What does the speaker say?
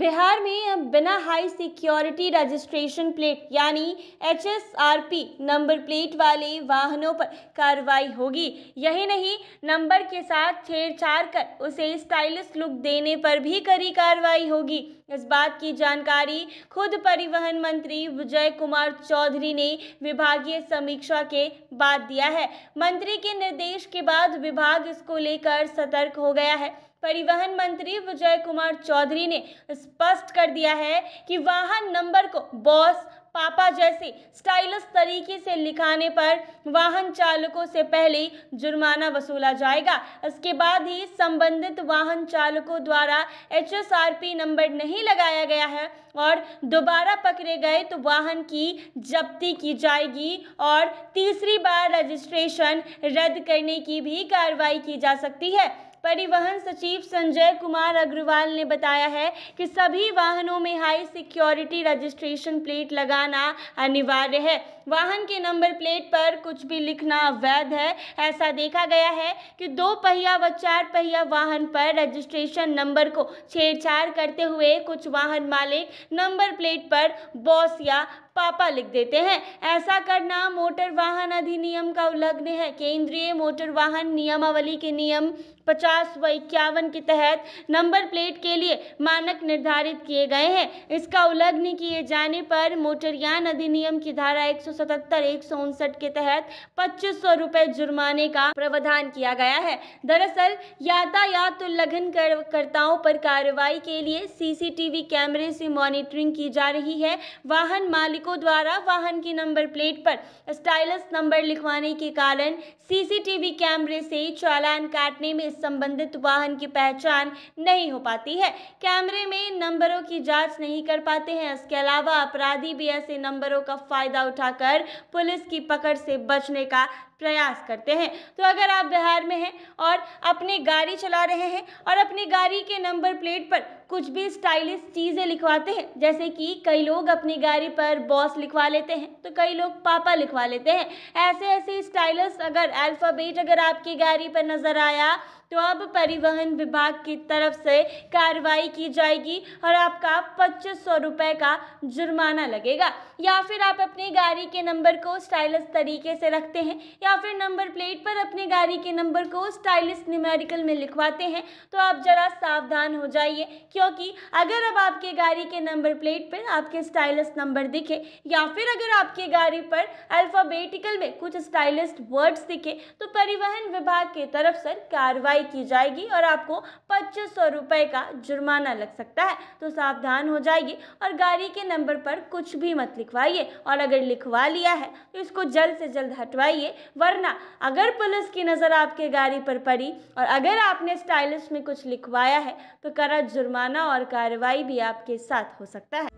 बिहार में अब बिना हाई सिक्योरिटी रजिस्ट्रेशन प्लेट यानी एच नंबर प्लेट वाले वाहनों पर कार्रवाई होगी यही नहीं नंबर के साथ छेड़छाड़ कर उसे स्टाइलिश लुक देने पर भी कड़ी कार्रवाई होगी इस बात की जानकारी खुद परिवहन मंत्री विजय कुमार चौधरी ने विभागीय समीक्षा के बाद दिया है मंत्री के निर्देश के बाद विभाग इसको लेकर सतर्क हो गया है परिवहन मंत्री विजय कुमार चौधरी ने स्पष्ट कर दिया है कि वाहन नंबर को बॉस पापा जैसे स्टाइलिश तरीके से लिखाने पर वाहन चालकों से पहले जुर्माना वसूला जाएगा इसके बाद ही संबंधित वाहन चालकों द्वारा एच नंबर नहीं लगाया गया है और दोबारा पकड़े गए तो वाहन की जब्ती की जाएगी और तीसरी बार रजिस्ट्रेशन रद्द करने की भी कार्रवाई की जा सकती है परिवहन सचिव संजय कुमार अग्रवाल ने बताया है कि सभी वाहनों में हाई सिक्योरिटी रजिस्ट्रेशन प्लेट लगाना अनिवार्य है वाहन के नंबर प्लेट पर कुछ भी लिखना अवैध है ऐसा देखा गया है कि दो पहिया व चार पहिया वाहन पर रजिस्ट्रेशन नंबर को छेड़छाड़ करते हुए कुछ वाहन मालिक नंबर प्लेट पर बॉस या पापा लिख देते हैं ऐसा करना मोटर वाहन अधिनियम का उल्लंघन है केंद्रीय मोटर वाहन नियमावली के नियम पचास व इक्यावन के तहत नंबर प्लेट के लिए मानक निर्धारित किए गए हैं इसका उल्लंघन किए जाने पर मोटरयान अधिनियम की धारा सौ उनसठ के तहत पच्चीस सौ रुपये जुर्माने का प्रावधान किया गया है दरअसल यातायात उल्लंघन करताओं पर कार्रवाई के लिए सीसीटीवी कैमरे से मॉनिटरिंग की जा रही है वाहन मालिक मालिकों द्वारा वाहन की नंबर प्लेट पर स्टाइलस नंबर लिखवाने के कारण सीसीटीवी कैमरे से चालान काटने में संबंधित वाहन की पहचान नहीं हो पाती है कैमरे में नंबरों की जांच नहीं कर पाते हैं इसके अलावा अपराधी भी ऐसे नंबरों का फायदा उठाकर पुलिस की पकड़ से बचने का प्रयास करते हैं तो अगर आप बिहार में हैं और अपनी गाड़ी चला रहे हैं और अपनी गाड़ी के नंबर प्लेट पर कुछ भी स्टाइलिश चीज़ें लिखवाते हैं जैसे कि कई लोग अपनी गाड़ी पर बॉस लिखवा लेते हैं तो कई लोग पापा लिखवा लेते हैं ऐसे ऐसे स्टाइलिश अगर अल्फ़ाबेट अगर आपकी गाड़ी पर नज़र आया तो अब परिवहन विभाग की तरफ से कार्रवाई की जाएगी और आपका पच्चीस सौ रुपये का जुर्माना लगेगा या फिर आप अपनी गाड़ी के नंबर को स्टाइलिश तरीके से रखते हैं या फिर नंबर प्लेट पर अपनी गाड़ी के नंबर को स्टाइलिश न्यूमेरिकल में लिखवाते हैं तो आप ज़रा सावधान हो जाइए कि क्योंकि अगर अब आपके गाड़ी के नंबर प्लेट पर आपके स्टाइलिस्ट नंबर दिखे या फिर अगर आपके गाड़ी पर अल्फ़ाबेटिकल में कुछ स्टाइलिस्ट वर्ड्स दिखे तो परिवहन विभाग की तरफ से कार्रवाई की जाएगी और आपको पच्चीस सौ का जुर्माना लग सकता है तो सावधान हो जाइए और गाड़ी के नंबर पर कुछ भी मत लिखवाइए और अगर लिखवा लिया है तो इसको जल्द से जल्द हटवाइए वरना अगर पुलिस की नज़र आपके गाड़ी पर पड़ी और अगर आपने स्टाइलिस में कुछ लिखवाया है तो करा जुर्माना जुर्माना और कार्रवाई भी आपके साथ हो सकता है